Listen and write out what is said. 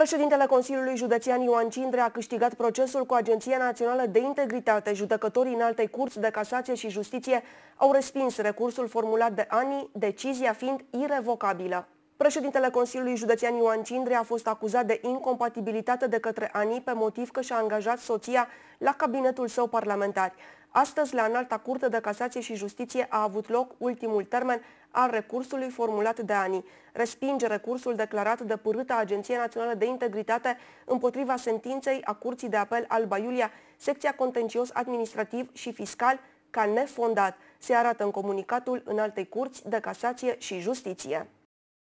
Președintele Consiliului Județean Ioan Cindre a câștigat procesul cu Agenția Națională de Integritate. Judecătorii în alte curți de casație și justiție au respins recursul formulat de ANI, decizia fiind irrevocabilă. Președintele Consiliului Județean Ioan Cindre a fost acuzat de incompatibilitate de către ANI pe motiv că și-a angajat soția la cabinetul său parlamentar. Astăzi, la Înalta Curte de Casație și Justiție a avut loc ultimul termen al recursului formulat de ANI. Respinge recursul declarat de părâta Agenția Națională de Integritate împotriva sentinței a Curții de Apel Alba Iulia, secția contencios administrativ și fiscal, ca nefondat, se arată în comunicatul în altei curți de casație și justiție.